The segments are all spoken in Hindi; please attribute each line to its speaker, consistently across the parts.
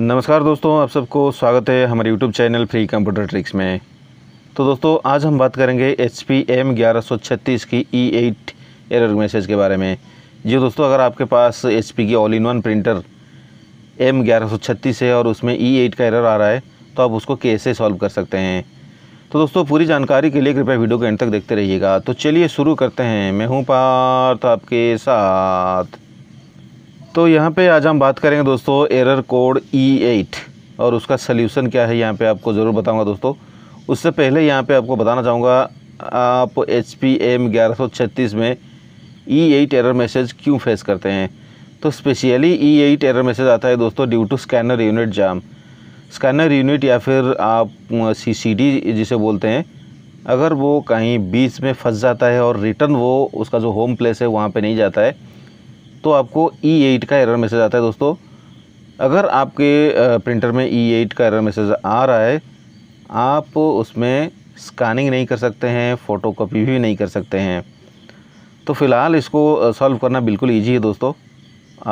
Speaker 1: नमस्कार दोस्तों आप सबको स्वागत है हमारे YouTube channel free computer tricks में तो दोस्तों आज हम बात करेंगे एच पी एम ग्यारह की ई एट एरर मैसेज के बारे में जी दोस्तों अगर आपके पास एच पी की all in one printer M ग्यारह है और उसमें ई e एट का एरर आ रहा है तो आप उसको कैसे सॉल्व कर सकते हैं तो दोस्तों पूरी जानकारी के लिए कृपया वीडियो को एंड तक देखते रहिएगा तो चलिए शुरू करते हैं मैं हूँ पार्थ आपके साथ तो यहाँ पे आज हम बात करेंगे दोस्तों एरर कोड E8 और उसका सल्यूशन क्या है यहाँ पे आपको ज़रूर बताऊँगा दोस्तों उससे पहले यहाँ पे आपको बताना चाहूँगा आप एच पी एम ग्यारह में E8 एरर मैसेज क्यों फेस करते हैं तो स्पेशली E8 एरर मैसेज आता है दोस्तों due to scanner unit jam scanner unit या फिर आप सी सी डी जिसे बोलते हैं अगर वो कहीं बीच में फंस जाता है और रिटर्न वो उसका जो होम प्लेस है वहाँ पर नहीं जाता है तो आपको ई e एट का एरर मैसेज आता है दोस्तों अगर आपके प्रिंटर में ई e एट का एरर मैसेज आ रहा है आप उसमें स्कैनिंग नहीं कर सकते हैं फ़ोटो कॉपी भी नहीं कर सकते हैं तो फ़िलहाल इसको सॉल्व करना बिल्कुल ईजी है दोस्तों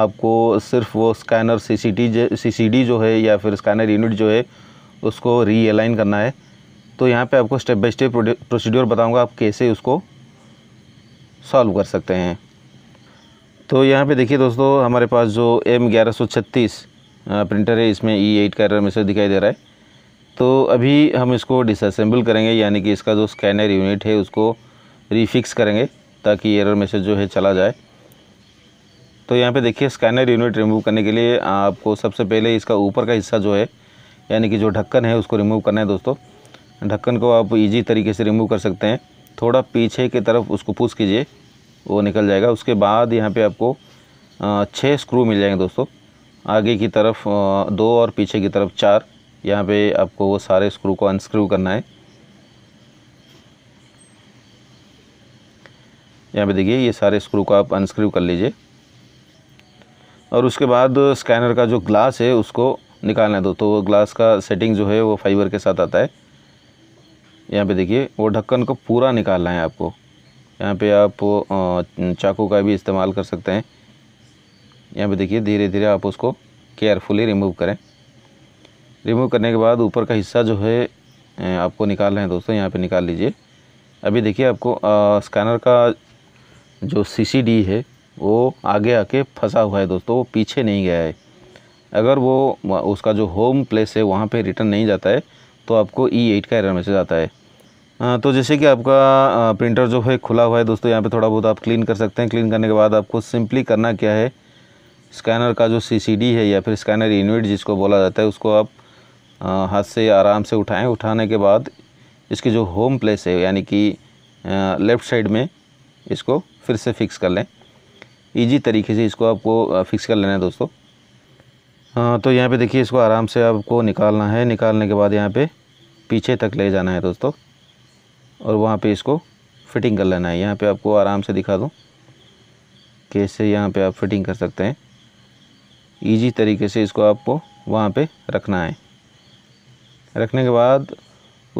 Speaker 1: आपको सिर्फ वो स्कैनर सी सी टी जो है या फिर स्कैनर यूनिट जो है उसको रीअलाइन करना है तो यहाँ पे आपको स्टेप बाय स्टेप प्रोसीड्योर बताऊंगा आप कैसे उसको सॉल्व कर सकते हैं तो यहाँ पे देखिए दोस्तों हमारे पास जो एम ग्यारह सौ छत्तीस प्रिंटर है इसमें ई e एट का एरर मैसेज दिखाई दे रहा है तो अभी हम इसको डिसअसेंबल करेंगे यानी कि इसका जो स्कैनर यूनिट है उसको रीफिक्स करेंगे ताकि एरर मैसेज जो है चला जाए तो यहाँ पे देखिए स्कैनर यूनिट रिमूव करने के लिए आपको सबसे पहले इसका ऊपर का हिस्सा जो है यानी कि जो ढक्कन है उसको रिमूव करना है दोस्तों ढक्कन को आप इजी तरीके से रिमूव कर सकते हैं थोड़ा पीछे की तरफ उसको पुश कीजिए वो निकल जाएगा उसके बाद यहाँ पे आपको छः स्क्रू मिल जाएंगे दोस्तों आगे की तरफ दो और पीछे की तरफ चार यहाँ पे आपको वो सारे स्क्रू को अनस्क्रू करना है यहाँ पे देखिए ये सारे स्क्रू को आप अनस्क्रू कर लीजिए और उसके बाद स्कैनर का जो ग्लास है उसको निकालना है दो तो वो ग्लास का सेटिंग जो है वो फाइबर के साथ आता है यहाँ पे देखिए वो ढक्कन को पूरा निकालना है आपको यहाँ पे आप चाकू का भी इस्तेमाल कर सकते हैं यहाँ पे देखिए धीरे धीरे आप उसको केयरफुली रिमूव करें रिमूव करने के बाद ऊपर का हिस्सा जो है आपको निकाल रहे हैं दोस्तों यहाँ पे निकाल लीजिए अभी देखिए आपको स्कैनर का जो सीसीडी है वो आगे आके फंसा हुआ है दोस्तों वो पीछे नहीं गया है अगर वो उसका जो होम प्लेस है वहाँ पर रिटर्न नहीं जाता है तो आपको ई e एट का एरर मैसेज आता है हाँ, तो जैसे कि आपका प्रिंटर जो है खुला हुआ है दोस्तों यहाँ पे थोड़ा बहुत आप क्लीन कर सकते हैं क्लीन करने के बाद आपको सिंपली करना क्या है स्कैनर का जो सीसीडी है या फिर स्कैनर यूनिट जिसको बोला जाता है उसको आप हाथ से आराम से उठाएं उठाने के बाद इसके जो होम प्लेस है यानी कि लेफ़्ट साइड में इसको फिर से फिक्स कर लें ईजी तरीके से इसको आपको फिक्स कर लेना है दोस्तों तो यहाँ पर देखिए इसको आराम से आपको निकालना है निकालने के बाद यहाँ पर पीछे तक ले जाना है दोस्तों और वहाँ पे इसको फिटिंग कर लेना है यहाँ पे आपको आराम से दिखा दूँ कि इससे यहाँ पे आप फिटिंग कर सकते हैं इजी तरीके से इसको आपको वहाँ पे रखना है रखने के बाद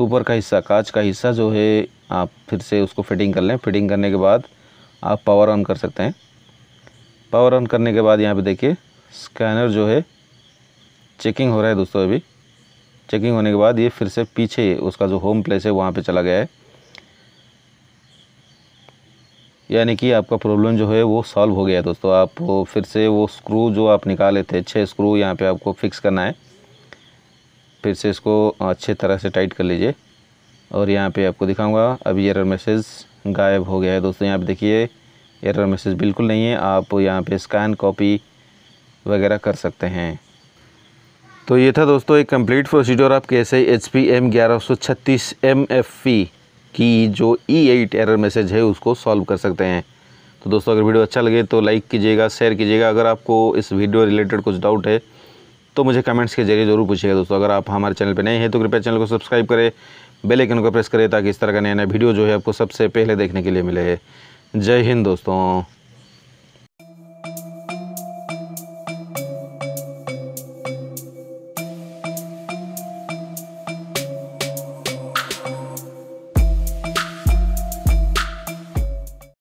Speaker 1: ऊपर का हिस्सा कांच का हिस्सा जो है आप फिर से उसको फिटिंग कर लें फिटिंग करने के बाद आप पावर ऑन कर सकते हैं पावर ऑन करने के बाद यहाँ पर देखिए स्कैनर जो है चेकिंग हो रहा है दोस्तों अभी चेकिंग होने के बाद ये फिर से पीछे उसका जो होम प्लेस है वहाँ पे चला गया है यानी कि आपका प्रॉब्लम जो है वो सॉल्व हो गया दोस्तों आप फिर से वो स्क्रू जो आप निकाले थे छः स्क्रू यहाँ पे आपको फिक्स करना है फिर से इसको अच्छे तरह से टाइट कर लीजिए और यहाँ पे आपको दिखाऊंगा अभी एरर मैसेज गायब हो गया है दोस्तों यहाँ पे देखिए एरर मैसेज बिल्कुल नहीं है आप यहाँ पर स्कैन कॉपी वगैरह कर सकते हैं तो ये था दोस्तों एक कंप्लीट प्रोसीजर आप कैसे एच पी एम ग्यारह सौ छत्तीस एम एफ पी कि जो ई एट एरर मैसेज है उसको सॉल्व कर सकते हैं तो दोस्तों अगर वीडियो अच्छा लगे तो लाइक कीजिएगा शेयर कीजिएगा अगर आपको इस वीडियो रिलेटेड कुछ डाउट है तो मुझे कमेंट्स के जरिए ज़रूर पूछिएगा दोस्तों अगर आप हमारे चैनल पर नए हैं तो कृपया चैनल को सब्सक्राइब करें बेल आइकन को प्रेस करें ताकि इस तरह का नया नया वीडियो जो है आपको सबसे पहले देखने के लिए मिले जय हिंद दोस्तों